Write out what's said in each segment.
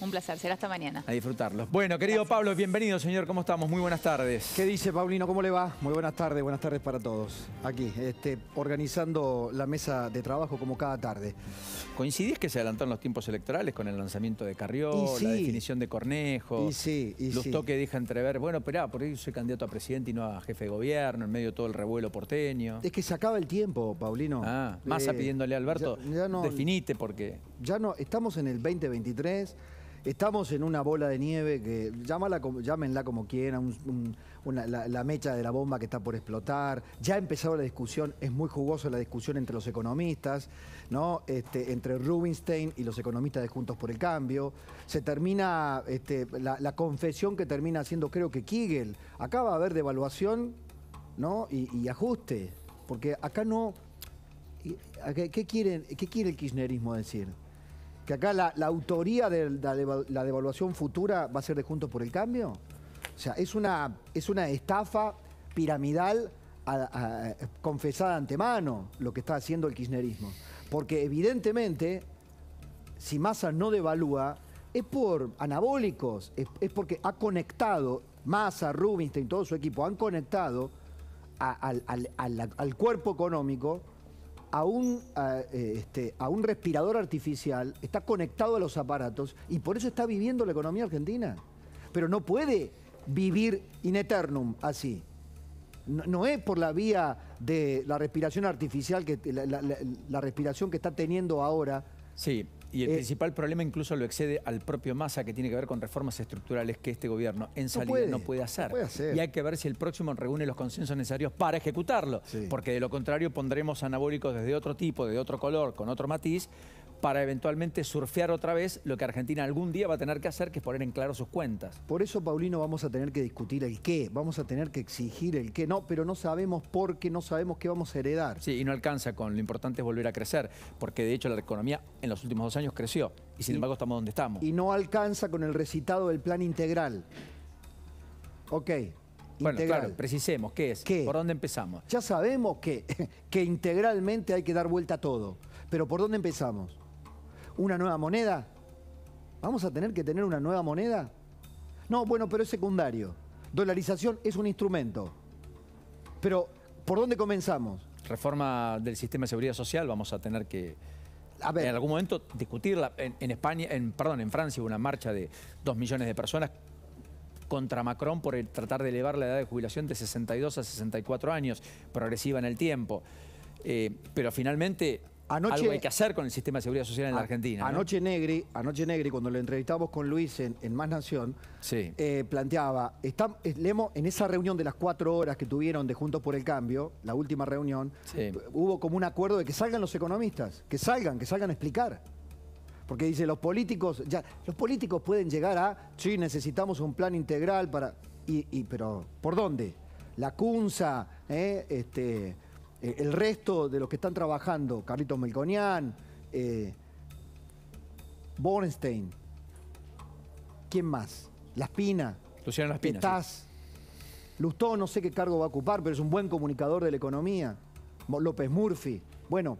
un placer. Será hasta mañana. A disfrutarlo. Bueno, querido Pablo, bienvenido, señor. ¿Cómo estamos? Muy buenas tardes. ¿Qué dice, Paulino? ¿Cómo le va? Muy buenas tardes, buenas tardes para todos. Aquí, este, organizando la mesa de trabajo como cada tarde. ¿Coincidís que se adelantaron los tiempos electorales con el lanzamiento de Carrió, la definición de Cornejo? Y sí, y Los sí. deja entrever, bueno, ah, por ahí soy candidato a presidente y no a jefe de gobierno, en medio de todo el revuelo porteño. Es que se acaba el tiempo, Paulino. Ah, masa eh, pidiéndole a Alberto, definite porque ya no, estamos en el 2023, estamos en una bola de nieve que llámenla como quieran, la, mecha de la bomba que está por explotar. Ya ha empezado la discusión, es muy jugosa la discusión entre los economistas, ¿no? Este, entre Rubinstein y los economistas de Juntos por el Cambio. Se termina este, la, confesión que termina haciendo, creo que Kigel. Acá va a haber devaluación, ¿no? Y, ajuste, porque acá no. qué quiere el kirchnerismo decir? que acá la, autoría de la, devaluación futura va a ser de Juntos por el Cambio? O sea, es una, es una estafa piramidal confesada antemano lo que está haciendo el kirchnerismo. Porque evidentemente, si Massa no devalúa, es por anabólicos, es, porque ha conectado, Massa, Rubinstein, todo su equipo, han conectado al cuerpo económico a un, eh, este, a un respirador artificial, está conectado a los aparatos y por eso está viviendo la economía argentina. Pero no puede vivir in eternum así. No, es por la vía de la respiración artificial, que, la, la respiración que está teniendo ahora. Sí, y el eh, principal problema incluso lo excede al propio masa que tiene que ver con reformas estructurales que este gobierno en salida no puede, hacer. Y hay que ver si el próximo reúne los consensos necesarios para ejecutarlo. Porque de lo contrario pondremos anabólicos desde otro tipo, de otro color, con otro matiz, para eventualmente surfear otra vez lo que Argentina algún día va a tener que hacer, que es poner en claro sus cuentas. Por eso, Paulino, vamos a tener que discutir el qué, vamos a tener que exigir el qué. No, pero no sabemos por qué, no sabemos qué vamos a heredar. Sí, y no alcanza con lo importante es volver a crecer, porque de hecho la economía en los últimos dos años creció, y sin embargo estamos donde estamos. Y no alcanza con el recitado del plan integral. Ok. Bueno, claro, precisemos, ¿qué es? ¿Por dónde empezamos? Ya sabemos que, que integralmente hay que dar vuelta a todo, pero ¿por dónde empezamos? una nueva moneda? ¿Vamos a tener que tener una nueva moneda? No, bueno, pero es secundario. Dolarización es un instrumento. Pero, ¿por dónde comenzamos? Reforma del sistema de seguridad social, vamos a tener que, ver. en algún momento discutirla. En, España, en, perdón, en Francia hubo una marcha de dos millones de personas contra Macron por tratar de elevar la edad de jubilación de 62 a 64 años, progresiva en el tiempo. Eh, pero finalmente Anoche, algo hay que hacer con el sistema de seguridad social en la Argentina. Anoche, Negri, anoche Negri, cuando lo entrevistamos con Luis en, Más Nación, eh, planteaba, está, eh, en esa reunión de las cuatro horas que tuvieron de Juntos por el Cambio, la última reunión, hubo como un acuerdo de que salgan los economistas, que salgan, que salgan a explicar. Porque dice, los políticos, ya, los políticos pueden llegar a, sí, necesitamos un plan integral para. Y, pero, ¿por dónde? La CUNSA, ¿eh? este eh, el resto de los que están trabajando, Carlitos Melconian, eh, Bornstein, ¿quién más? Laspina. Luciano Laspina. Lustó, no sé qué cargo va a ocupar, pero es un buen comunicador de la economía. López Murphy. Bueno,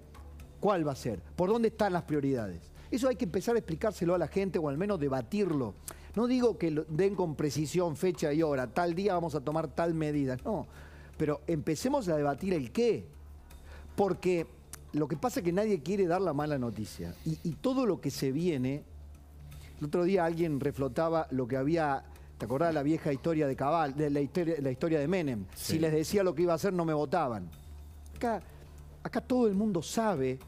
¿cuál va a ser? ¿Por dónde están las prioridades? Eso hay que empezar a explicárselo a la gente o al menos debatirlo. No digo que den con precisión fecha y hora, tal día vamos a tomar tal medida. No, pero empecemos a debatir el qué. Porque lo que pasa es que nadie quiere dar la mala noticia. Y, todo lo que se viene. El otro día alguien reflotaba lo que había. ¿Te acordás de la vieja historia de Cabal, de la historia, la historia de Menem? Si les decía lo que iba a hacer, no me votaban. Acá, acá todo el mundo sabe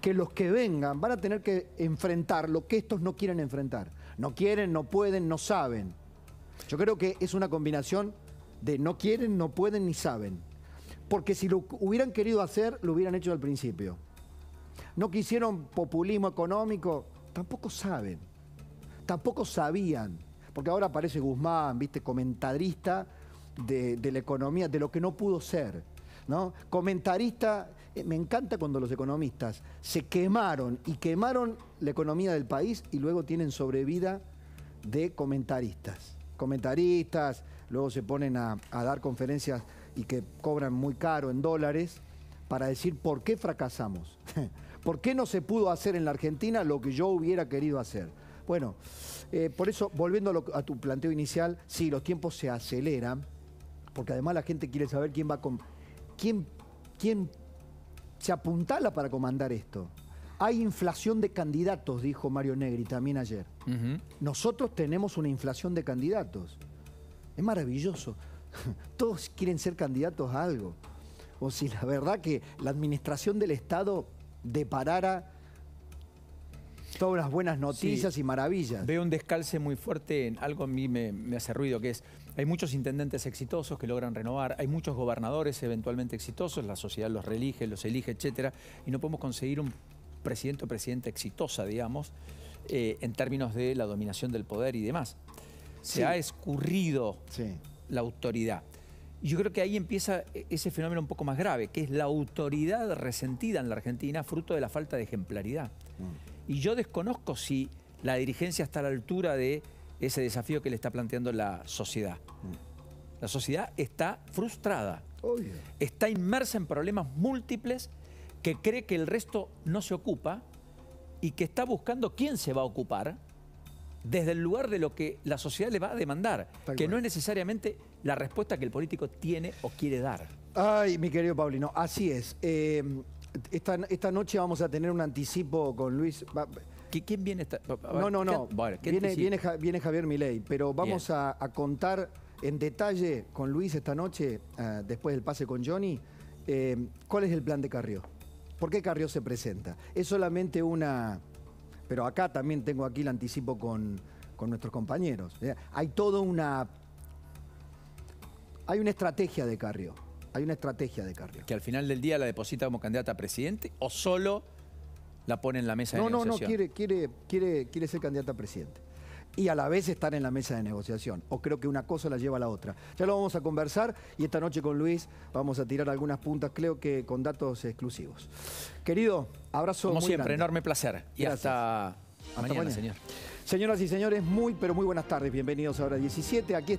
que los que vengan van a tener que enfrentar lo que estos no quieren enfrentar. No quieren, no pueden, no saben. Yo creo que es una combinación de no quieren, no pueden ni saben. Porque si lo hubieran querido hacer, lo hubieran hecho al principio. No quisieron populismo económico, tampoco saben. Tampoco sabían. Porque ahora aparece Guzmán, viste, comentarista de, la economía, de lo que no pudo ser. ¿no? Comentarista, eh, me encanta cuando los economistas se quemaron y quemaron la economía del país y luego tienen sobrevida de comentaristas comentaristas, luego se ponen a, dar conferencias y que cobran muy caro en dólares para decir por qué fracasamos, por qué no se pudo hacer en la Argentina lo que yo hubiera querido hacer. Bueno, eh, por eso, volviendo a, tu planteo inicial, sí, los tiempos se aceleran, porque además la gente quiere saber quién va con Quién, quién se apuntala para comandar esto. Hay inflación de candidatos, dijo Mario Negri también ayer. Nosotros tenemos una inflación de candidatos. Es maravilloso. Todos quieren ser candidatos a algo. O si la verdad que la administración del Estado deparara todas las buenas noticias y maravillas. Veo un descalce muy fuerte en algo a mí me, hace ruido, que es, hay muchos intendentes exitosos que logran renovar, hay muchos gobernadores eventualmente exitosos, la sociedad los relige, los elige, etcétera, y no podemos conseguir un presidente o presidenta exitosa, digamos, eh, en términos de la dominación del poder y demás. Se ha escurrido la autoridad. y Yo creo que ahí empieza e-, ese fenómeno un poco más grave, que es la autoridad resentida en la Argentina fruto de la falta de ejemplaridad. Mm. Y yo desconozco si la dirigencia está a la altura de ese desafío que le está planteando la sociedad. Mm. La sociedad está frustrada, está inmersa en problemas múltiples que cree que el resto no se ocupa y que está buscando quién se va a ocupar desde el lugar de lo que la sociedad le va a demandar, que no es necesariamente la respuesta que el político tiene o quiere dar. Ay, mi querido Paulino, así es. Em, esta, noche vamos a tener un anticipo con Luis. ¿Quién viene? Esta, no, no, no. viene, Javier Milei, pero vamos a, contar en detalle con Luis esta noche, eh, después del pase con Johnny, em, cuál es el plan de Carrió. ¿Por qué Carrió se presenta? Es solamente una... Pero acá también tengo aquí el anticipo con, con nuestros compañeros. ¿eh? Hay toda una... Hay una estrategia de Carrió. Hay una estrategia de Carrió. ¿Que al final del día la deposita como candidata a presidente o solo la pone en la mesa no, de negociación? No, no, no, quiere, quiere, quiere, quiere ser candidata a presidente y a la vez estar en la mesa de negociación. O creo que una cosa la lleva a la otra. Ya lo vamos a conversar y esta noche con Luis vamos a tirar algunas puntas, creo que con datos exclusivos. Querido, abrazo. Como siempre, enorme placer. Y hasta, mañana, señor. Señoras y señores, muy pero muy buenas tardes. Bienvenidos a Hora 17. Aquí